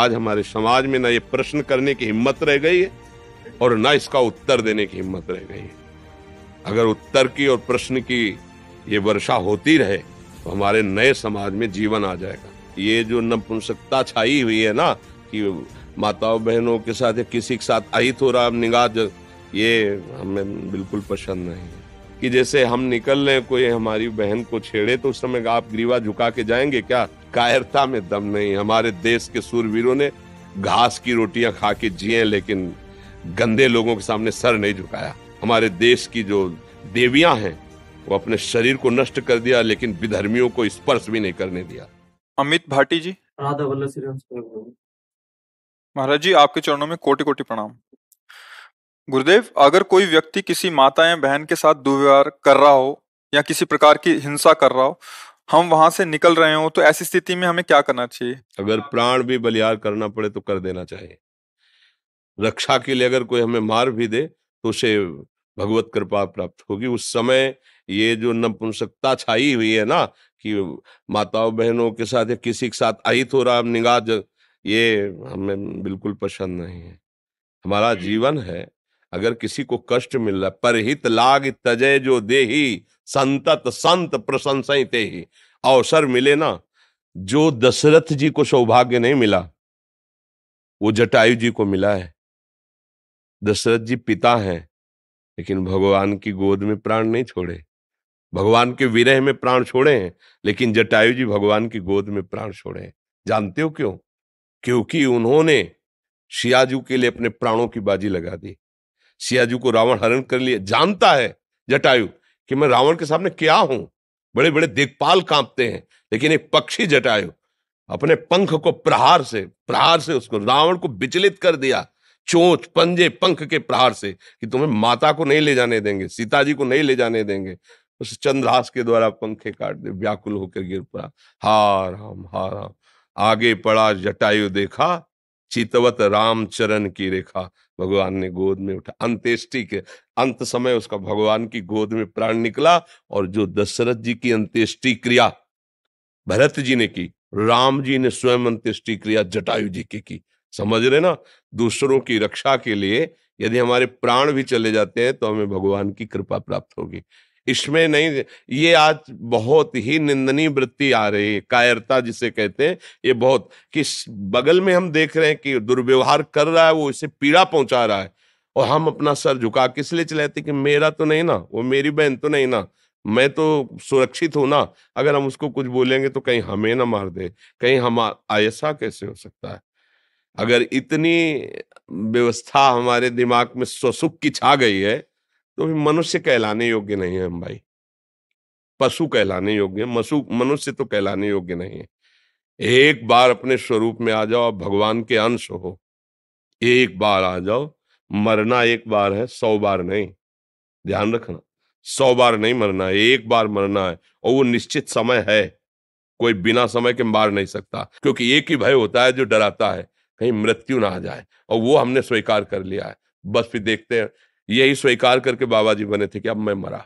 आज हमारे समाज में ना ये प्रश्न करने की हिम्मत रह गई है और ना इसका उत्तर देने की हिम्मत रह गई है अगर उत्तर की और प्रश्न की ये वर्षा होती रहे तो हमारे नए समाज में जीवन आ जाएगा ये जो नपुंसकता छाई हुई है ना कि माताओं बहनों के साथ या किसी के साथ अहित हो रहा निगाह ये हमें बिल्कुल पसंद नहीं है कि जैसे हम निकल रहे कोई हमारी बहन को छेड़े तो उस समय आप ग्रीवा झुका के जाएंगे क्या कायरता में दम नहीं हमारे देश के सूरवीरों ने घास की रोटियां खा के जिए लेकिन गंदे लोगों के सामने सर नहीं झुकाया हमारे देश की जो देवियां हैं वो अपने शरीर को नष्ट कर दिया लेकिन विधर्मियों को स्पर्श भी नहीं करने दिया अमित भाटी जी राधा वल्लभ महाराज जी आपके चरणों में कोटि कोटि प्रणाम गुरुदेव अगर कोई व्यक्ति किसी माता या बहन के साथ दुर्व्यवहार कर रहा हो या किसी प्रकार की हिंसा कर रहा हो हम वहां से निकल रहे हो तो ऐसी स्थिति में हमें क्या करना चाहिए अगर प्राण भी बलिहार करना पड़े तो कर देना चाहिए रक्षा के लिए अगर कोई हमें मार भी दे तो उसे भगवत कृपा प्राप्त होगी उस समय ये जो नपुंसकता छाई हुई है ना कि माताओं बहनों के साथ या किसी के साथ अहित हो रहा निगाह ये हमें बिल्कुल पसंद नहीं है हमारा जीवन है अगर किसी को कष्ट मिल रहा है परहित लाग तजय जो देही संतत संत प्रशंसई ते ही अवसर मिले ना जो दशरथ जी को सौभाग्य नहीं मिला वो जटायु जी को मिला है दशरथ जी पिता हैं लेकिन भगवान की गोद में प्राण नहीं छोड़े भगवान के विरह में प्राण छोड़े हैं लेकिन जटायु जी भगवान की गोद में प्राण छोड़े हैं जानते हो क्यों क्योंकि उन्होंने शियाजू के लिए अपने प्राणों की बाजी लगा दी सियाजू को रावण हरण कर लिया जानता है जटायु कि मैं रावण के सामने क्या हूं बड़े बड़े देखपाल कांपते हैं लेकिन एक पक्षी जटायु अपने पंख को प्रहार से प्रहार से उसको रावण को विचलित कर दिया चोच पंजे पंख के प्रहार से कि तुम्हें माता को नहीं ले जाने देंगे सीता जी को नहीं ले जाने देंगे उस चंद्रहास के द्वारा पंखे काट दे व्याकुल होकर गिर पड़ा हा राम हा राम आगे पड़ा जटायु देखा चितवत रामचरण की रेखा भगवान ने गोद में उठा अंत्येष्टि के अंत समय उसका भगवान की गोद में प्राण निकला और जो दशरथ जी की अंत्येष्टि क्रिया भरत जी ने की राम जी ने स्वयं अंत्येष्टि क्रिया जटायु जी की की समझ रहे ना दूसरों की रक्षा के लिए यदि हमारे प्राण भी चले जाते हैं तो हमें भगवान की कृपा प्राप्त होगी इसमें नहीं ये आज बहुत ही निंदनीय वृत्ति आ रही है कायरता जिसे कहते हैं ये बहुत कि बगल में हम देख रहे हैं कि दुर्व्यवहार कर रहा है वो इसे पीड़ा पहुंचा रहा है और हम अपना सर झुका किस लिए चलाते कि मेरा तो नहीं ना वो मेरी बहन तो नहीं ना मैं तो सुरक्षित हूं ना अगर हम उसको कुछ बोलेंगे तो कहीं हमें ना मार दे कहीं हम ऐसा कैसे हो सकता है अगर इतनी व्यवस्था हमारे दिमाग में स्वसुख की छा गई है तो भी मनुष्य कहलाने योग्य नहीं है हम भाई पशु कहलाने योग्य मसु मनुष्य तो कहलाने योग्य नहीं है एक बार अपने स्वरूप में आ जाओ भगवान के अंश हो एक बार आ जाओ मरना एक बार है सौ बार नहीं ध्यान रखना सौ बार नहीं मरना है एक बार मरना है और वो निश्चित समय है कोई बिना समय के मार नहीं सकता क्योंकि एक ही भय होता है जो डराता है कहीं मृत्यु ना आ जाए और वो हमने स्वीकार कर लिया है बस फिर देखते हैं यही स्वीकार करके बाबा जी बने थे कि अब मैं मरा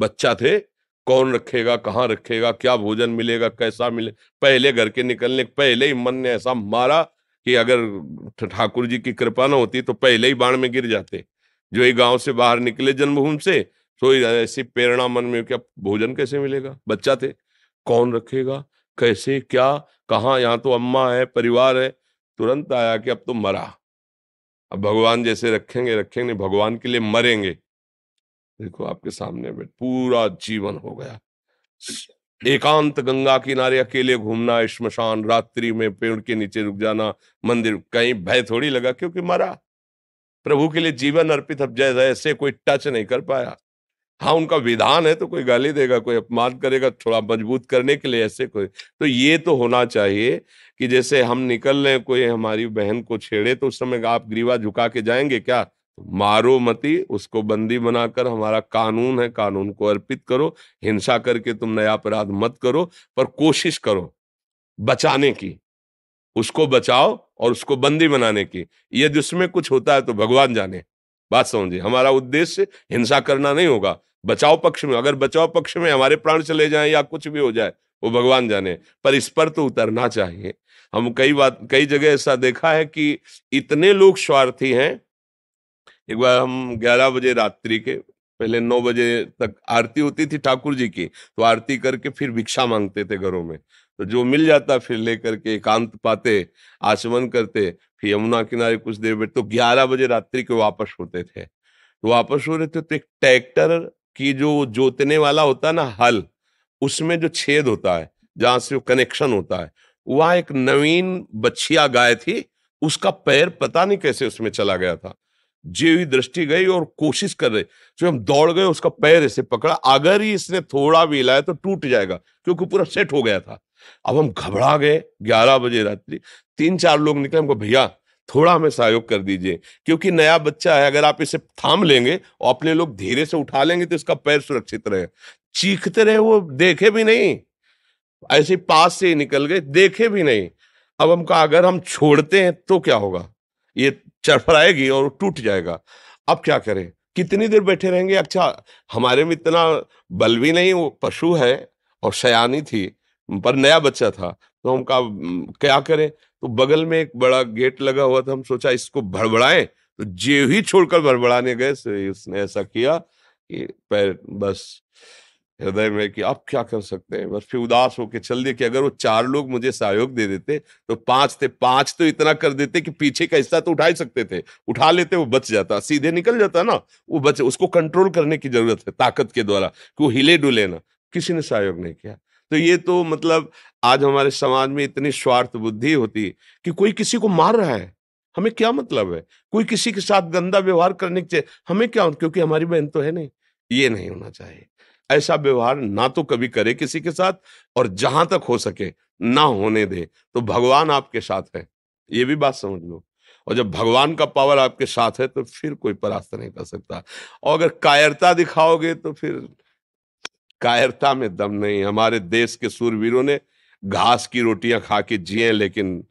बच्चा थे कौन रखेगा कहाँ रखेगा क्या भोजन मिलेगा कैसा मिले पहले घर के निकलने पहले ही मन ने ऐसा मारा कि अगर ठाकुर जी की कृपा ना होती तो पहले ही बाण में गिर जाते जो ही गांव से बाहर निकले जन्मभूमि से तो ऐसी प्रेरणा मन में क्या भोजन कैसे मिलेगा बच्चा थे कौन रखेगा कैसे क्या कहाँ यहाँ तो अम्मा है परिवार है तुरंत आया कि अब तो मरा अब भगवान जैसे रखेंगे रखेंगे भगवान के लिए मरेंगे देखो आपके सामने बैठ पूरा जीवन हो गया एकांत गंगा किनारे अकेले घूमना श्मशान रात्रि में पेड़ के नीचे रुक जाना मंदिर कहीं भय थोड़ी लगा क्योंकि मरा प्रभु के लिए जीवन अर्पित अब जैसे कोई टच नहीं कर पाया हाँ उनका विधान है तो कोई गाली देगा कोई अपमान करेगा थोड़ा मजबूत करने के लिए ऐसे कोई तो ये तो होना चाहिए कि जैसे हम निकल रहे कोई हमारी बहन को छेड़े तो उस समय आप ग्रीवा झुका के जाएंगे क्या तो मारो मती उसको बंदी बनाकर हमारा कानून है कानून को अर्पित करो हिंसा करके तुम नया अपराध मत करो पर कोशिश करो बचाने की उसको बचाओ और उसको बंदी बनाने की यदि उसमें कुछ होता है तो भगवान जाने बात समझिए हमारा उद्देश्य हिंसा करना नहीं होगा बचाव पक्ष में अगर बचाव पक्ष में हमारे प्राण चले जाएं या कुछ भी हो जाए वो भगवान जाने पर इस पर तो उतरना चाहिए हम कई बात कई जगह ऐसा देखा है कि इतने लोग स्वार्थी हैं एक बार हम ग्यारह बजे रात्रि के पहले नौ बजे तक आरती होती थी ठाकुर जी की तो आरती करके फिर भिक्षा मांगते थे घरों में तो जो मिल जाता फिर लेकर के एकांत पाते आचमन करते फिर यमुना किनारे कुछ देर बैठ तो ग्यारह बजे रात्रि के वापस होते थे तो वापस हो रहे थे तो एक ट्रैक्टर कि जो जोतने वाला होता है ना हल उसमें जो छेद होता है जहां से कनेक्शन होता है वहां एक नवीन बछिया गाय थी उसका पैर पता नहीं कैसे उसमें चला गया था हुई दृष्टि गई और कोशिश कर रहे जो हम दौड़ गए उसका पैर ऐसे पकड़ा अगर ही इसने थोड़ा भी हिलाया तो टूट जाएगा क्योंकि पूरा सेट हो गया था अब हम घबरा गए ग्यारह बजे रात्रि तीन चार लोग निकले हमको भैया थोड़ा हमें सहयोग कर दीजिए क्योंकि नया बच्चा है अगर आप इसे थाम लेंगे और अपने लोग धीरे से उठा लेंगे तो इसका पैर सुरक्षित रहे चीखते रहे वो देखे भी नहीं ऐसे पास से ही निकल गए देखे भी नहीं अब हम कहा अगर हम छोड़ते हैं तो क्या होगा ये चढ़फड़ाएगी और टूट जाएगा अब क्या करें कितनी देर बैठे रहेंगे अच्छा हमारे में इतना बल भी नहीं वो पशु है और सयानी थी पर नया बच्चा था तो हम कहा क्या करें तो बगल में एक बड़ा गेट लगा हुआ था हम सोचा इसको भड़बड़ाएं तो जे ही छोड़कर भड़बड़ाने गए उसने ऐसा किया कि पैर बस हृदय में कि आप क्या कर सकते हैं बस फिर उदास होकर चल दिए कि अगर वो चार लोग मुझे सहयोग दे देते तो पांच थे पांच तो इतना कर देते कि पीछे का हिस्सा तो उठा ही सकते थे उठा लेते वो बच जाता सीधे निकल जाता ना वो बच उसको कंट्रोल करने की जरूरत है ताकत के द्वारा कि वो हिले डुले ना किसी ने सहयोग नहीं किया तो ये तो मतलब आज हमारे समाज में इतनी स्वार्थ बुद्धि होती कि कोई किसी को मार रहा है हमें क्या मतलब है कोई किसी के साथ गंदा व्यवहार करने के हमें क्या क्योंकि हमारी बहन तो है नहीं ये नहीं होना चाहिए ऐसा व्यवहार ना तो कभी करे किसी के साथ और जहां तक हो सके ना होने दे तो भगवान आपके साथ है ये भी बात समझ लो और जब भगवान का पावर आपके साथ है तो फिर कोई परास्त नहीं कर सकता और अगर कायरता दिखाओगे तो फिर कायरता में दम नहीं हमारे देश के सूरवीरों ने घास की रोटियां खा के जिए लेकिन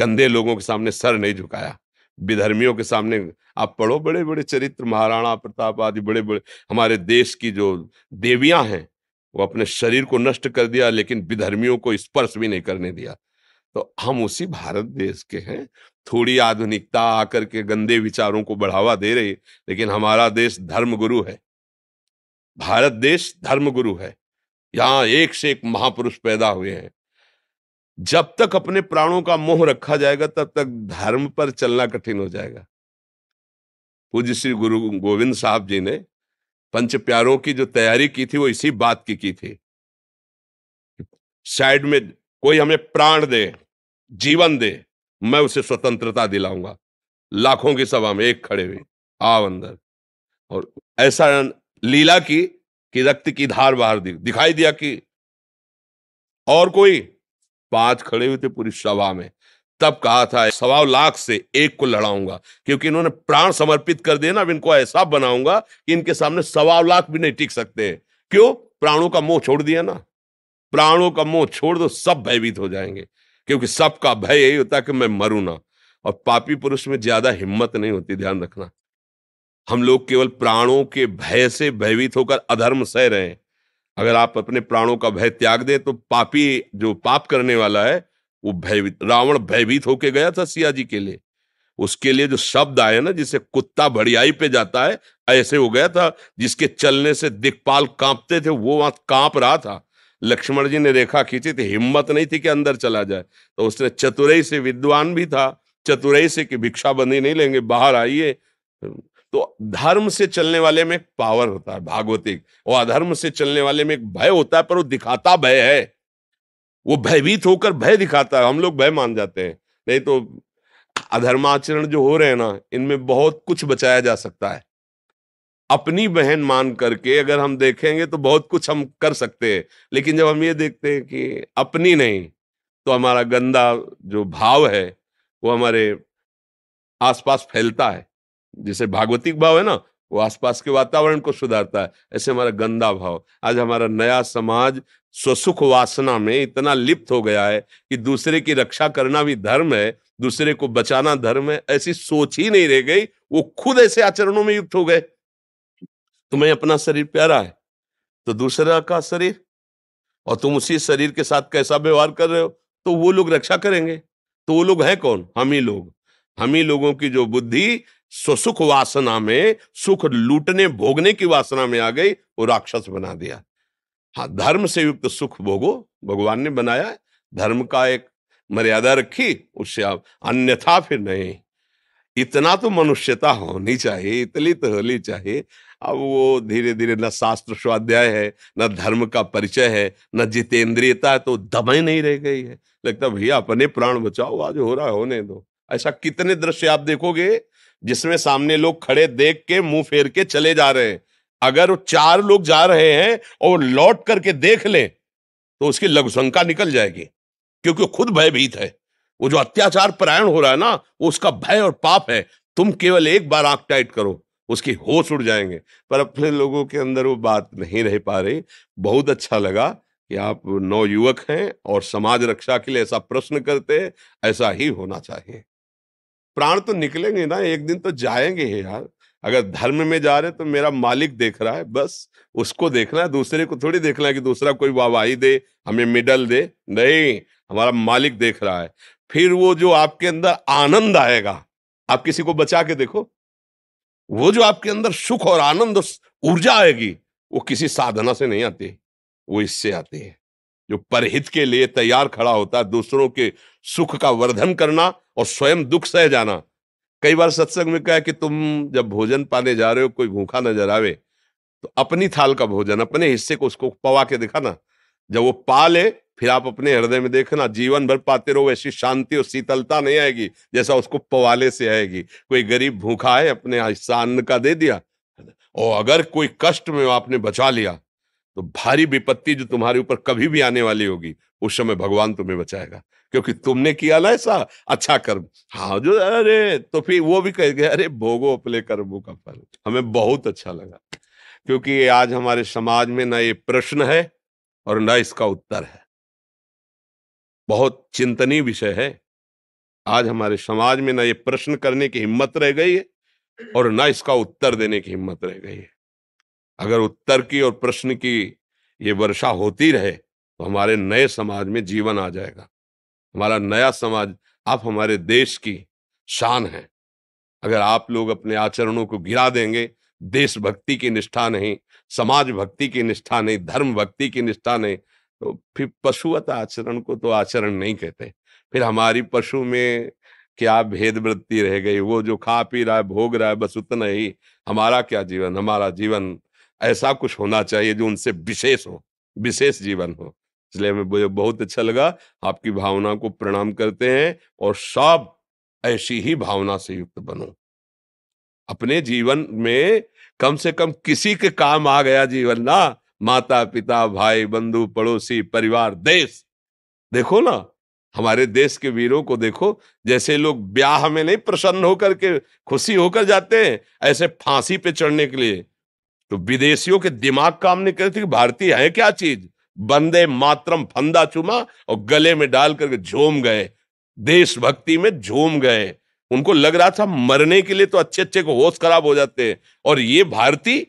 गंदे लोगों के सामने सर नहीं झुकाया विधर्मियों के सामने आप पढ़ो बड़े बड़े चरित्र महाराणा प्रताप आदि बड़े बड़े हमारे देश की जो देवियां हैं वो अपने शरीर को नष्ट कर दिया लेकिन विधर्मियों को स्पर्श भी नहीं करने दिया तो हम उसी भारत देश के हैं थोड़ी आधुनिकता आकर के गंदे विचारों को बढ़ावा दे रही लेकिन हमारा देश धर्म गुरु है भारत देश धर्मगुरु है यहां एक से एक महापुरुष पैदा हुए हैं जब तक अपने प्राणों का मोह रखा जाएगा तब तक धर्म पर चलना कठिन हो जाएगा पूज्य श्री गुरु गोविंद साहब जी ने पंच प्यारों की जो तैयारी की थी वो इसी बात की की थी साइड में कोई हमें प्राण दे जीवन दे मैं उसे स्वतंत्रता दिलाऊंगा लाखों की सभा में एक खड़े हुए आव अंदर और ऐसा लीला की कि रक्त की धार बाहर दी दिखाई दिया कि और कोई पांच खड़े हुए थे पूरी सभा में तब कहा था सवा लाख से एक को लड़ाऊंगा क्योंकि इन्होंने प्राण समर्पित कर दिए ना अब इनको ऐसा बनाऊंगा कि इनके सामने सवा लाख भी नहीं टिक सकते क्यों प्राणों का मोह छोड़ दिया ना प्राणों का मोह छोड़ दो सब भयभीत हो जाएंगे क्योंकि सबका भय यही होता है कि मैं मरू ना और पापी पुरुष में ज्यादा हिम्मत नहीं होती ध्यान रखना हम लोग केवल प्राणों के भय से भयभीत होकर अधर्म सह रहे हैं अगर आप अपने प्राणों का भय त्याग दें तो पापी जो पाप करने वाला है वो भयभीत रावण भयभीत होके गया था सिया जी के लिए उसके लिए जो शब्द आए ना जिसे कुत्ता भड़ियाई पे जाता है ऐसे हो गया था जिसके चलने से दिखपाल कांपते थे वो वहां कांप रहा था लक्ष्मण जी ने रेखा खींची थी हिम्मत नहीं थी कि अंदर चला जाए तो उसने चतुरई से विद्वान भी था चतुरई से कि भिक्षा बंदी नहीं लेंगे बाहर आइए तो धर्म से चलने वाले में एक पावर होता है भागवतिक और अधर्म से चलने वाले में एक भय होता है पर वो दिखाता भय है वो भयभीत होकर भय दिखाता है हम लोग भय मान जाते हैं नहीं तो अधर्माचरण जो हो रहे हैं ना इनमें बहुत कुछ बचाया जा सकता है अपनी बहन मान करके अगर हम देखेंगे तो बहुत कुछ हम कर सकते हैं लेकिन जब हम ये देखते हैं कि अपनी नहीं तो हमारा गंदा जो भाव है वो हमारे आसपास फैलता है जैसे भागवतिक भाव है ना वो आसपास के वातावरण को सुधारता है ऐसे हमारा गंदा भाव आज हमारा नया समाज स्वसुख वासना में इतना लिप्त हो गया है कि दूसरे की रक्षा करना भी धर्म है दूसरे को बचाना धर्म है ऐसी सोच ही नहीं रह गई वो खुद ऐसे आचरणों में युक्त हो गए तुम्हें अपना शरीर प्यारा है तो दूसरा का शरीर और तुम उसी शरीर के साथ कैसा व्यवहार कर रहे हो तो वो लोग रक्षा करेंगे तो वो लोग हैं कौन हम ही लोग हम ही लोगों की जो बुद्धि सुसुख वासना में सुख लूटने भोगने की वासना में आ गई वो राक्षस बना दिया हाँ धर्म से युक्त सुख भोगो भगवान ने बनाया धर्म का एक मर्यादा रखी उससे आप अन्यथा फिर नहीं इतना तो मनुष्यता होनी चाहिए इतनी तो होनी चाहिए अब वो धीरे धीरे न शास्त्र स्वाध्याय है न धर्म का परिचय है न जितेंद्रियता है तो दमे नहीं रह गई है लगता भैया अपने प्राण बचाओ आज हो रहा है होने दो ऐसा कितने दृश्य आप देखोगे जिसमें सामने लोग खड़े देख के मुंह फेर के चले जा रहे हैं अगर वो चार लोग जा रहे हैं और लौट करके देख लें तो उसकी लघुशंका निकल जाएगी क्योंकि खुद भयभीत है वो जो अत्याचार परायण हो रहा है ना वो उसका भय और पाप है तुम केवल एक बार आंख टाइट करो उसकी होश उड़ जाएंगे पर अपने लोगों के अंदर वो बात नहीं रह पा रही बहुत अच्छा लगा कि आप नौ युवक हैं और समाज रक्षा के लिए ऐसा प्रश्न करते ऐसा ही होना चाहिए प्राण तो निकलेंगे ना एक दिन तो जाएंगे ही यार अगर धर्म में जा रहे तो मेरा मालिक देख रहा है बस उसको देखना है दूसरे को थोड़ी देखना है कि दूसरा कोई वाहवाही दे हमें मेडल दे नहीं हमारा मालिक देख रहा है फिर वो जो आपके अंदर आनंद आएगा आप किसी को बचा के देखो वो जो आपके अंदर सुख और आनंद ऊर्जा आएगी वो किसी साधना से नहीं आती वो इससे आती है जो परहित के लिए तैयार खड़ा होता है दूसरों के सुख का वर्धन करना और स्वयं दुख सह जाना कई बार सत्संग में कहा कि तुम जब भोजन पाने जा रहे हो कोई भूखा नजर आवे तो अपनी थाल का भोजन अपने हिस्से को उसको पवा के दिखाना जब वो पा ले फिर आप अपने हृदय में देखना जीवन भर पाते रहो वैसी शांति और शीतलता नहीं आएगी जैसा उसको पवाले से आएगी कोई गरीब भूखा है अपने हिस्सा अन्न का दे दिया और अगर कोई कष्ट में आपने बचा लिया तो भारी विपत्ति जो तुम्हारे ऊपर कभी भी आने वाली होगी उस समय भगवान तुम्हें बचाएगा क्योंकि तुमने किया ना ऐसा अच्छा कर्म हाँ जो अरे तो फिर वो भी कह गए अरे भोगो अपने कर्मों का फल हमें बहुत अच्छा लगा क्योंकि आज हमारे समाज में ना ये प्रश्न है और ना इसका उत्तर है बहुत चिंतनीय विषय है आज हमारे समाज में ना ये प्रश्न करने की हिम्मत रह गई है और ना इसका उत्तर देने की हिम्मत रह गई है अगर उत्तर की और प्रश्न की ये वर्षा होती रहे तो हमारे नए समाज में जीवन आ जाएगा हमारा नया समाज आप हमारे देश की शान है अगर आप लोग अपने आचरणों को गिरा देंगे देशभक्ति की निष्ठा नहीं समाज भक्ति की निष्ठा नहीं धर्म भक्ति की निष्ठा नहीं तो फिर पशुवत आचरण को तो आचरण नहीं कहते फिर हमारी पशु में क्या भेद वृत्ति रह गई वो जो खा पी रहा है भोग रहा है बस उतना ही हमारा क्या जीवन हमारा जीवन ऐसा कुछ होना चाहिए जो उनसे विशेष हो विशेष जीवन हो इसलिए हमें मुझे बहुत अच्छा लगा आपकी भावना को प्रणाम करते हैं और सब ऐसी ही भावना से युक्त बनो अपने जीवन में कम से कम किसी के काम आ गया जीवन ना माता पिता भाई बंधु पड़ोसी परिवार देश देखो ना हमारे देश के वीरों को देखो जैसे लोग ब्याह में नहीं प्रसन्न होकर के खुशी होकर जाते हैं ऐसे फांसी पे चढ़ने के लिए तो विदेशियों के दिमाग काम नहीं करते कि भारतीय है क्या चीज बंदे मातरम फंदा चुमा और गले में डाल करके झूम गए देशभक्ति में झूम गए उनको लग रहा था मरने के लिए तो अच्छे अच्छे को होश खराब हो जाते हैं और ये भारतीय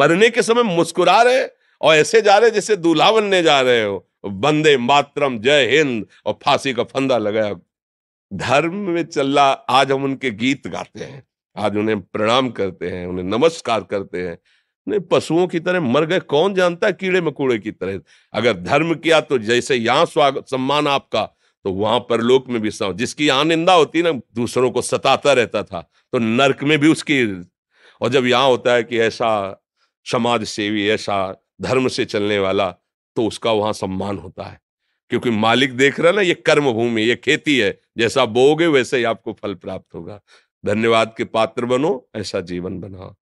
मरने के समय मुस्कुरा रहे और ऐसे जा रहे जैसे दूल्हा बनने जा रहे हो बंदे मातरम जय हिंद और फांसी का फंदा लगाया धर्म में चला आज हम उनके गीत गाते हैं आज उन्हें प्रणाम करते हैं उन्हें नमस्कार करते हैं नहीं पशुओं की तरह मर गए कौन जानता है कीड़े मकोड़े की तरह अगर धर्म किया तो जैसे यहाँ स्वागत सम्मान आपका तो वहां पर लोक में भी जिसकी यहाँ निंदा होती ना दूसरों को सताता रहता था तो नरक में भी उसकी और जब यहाँ होता है कि ऐसा समाज सेवी ऐसा धर्म से चलने वाला तो उसका वहां सम्मान होता है क्योंकि मालिक देख रहा ना ये कर्म भूमि ये खेती है जैसा बोगे वैसे ही आपको फल प्राप्त होगा धन्यवाद के पात्र बनो ऐसा जीवन बनाओ